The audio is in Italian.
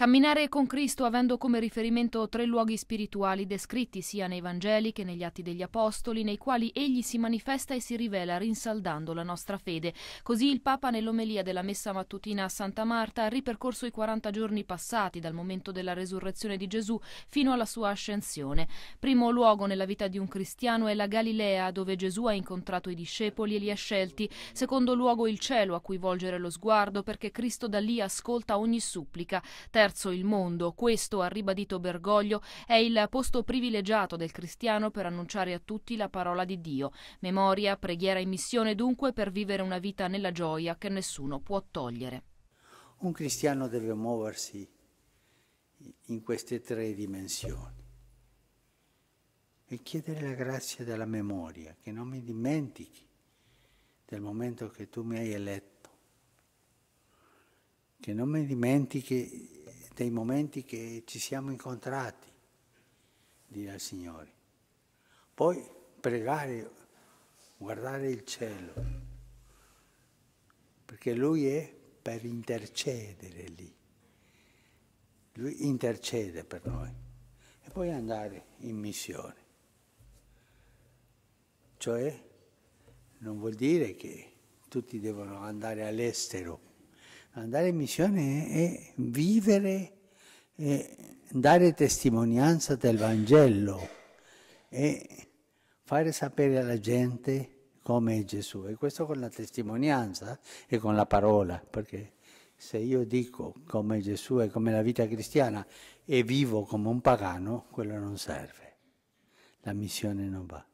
Camminare con Cristo avendo come riferimento tre luoghi spirituali descritti sia nei Vangeli che negli Atti degli Apostoli, nei quali egli si manifesta e si rivela rinsaldando la nostra fede. Così il Papa nell'omelia della messa mattutina a Santa Marta ha ripercorso i 40 giorni passati dal momento della resurrezione di Gesù fino alla sua ascensione. Primo luogo nella vita di un cristiano è la Galilea, dove Gesù ha incontrato i discepoli e li ha scelti. Secondo luogo il cielo a cui volgere lo sguardo perché Cristo da lì ascolta ogni supplica. Terzo verso il mondo. Questo, ha ribadito Bergoglio, è il posto privilegiato del cristiano per annunciare a tutti la parola di Dio. Memoria, preghiera e missione dunque per vivere una vita nella gioia che nessuno può togliere. Un cristiano deve muoversi in queste tre dimensioni e chiedere la grazia della memoria, che non mi dimentichi del momento che tu mi hai eletto, che non mi dimentichi dei momenti che ci siamo incontrati, dire al Signore. Poi pregare, guardare il cielo, perché Lui è per intercedere lì. Lui intercede per noi. E poi andare in missione. Cioè, non vuol dire che tutti devono andare all'estero andare in missione è vivere, è dare testimonianza del Vangelo e fare sapere alla gente come è Gesù. E questo con la testimonianza e con la parola, perché se io dico come è Gesù e come la vita cristiana e vivo come un pagano, quello non serve. La missione non va.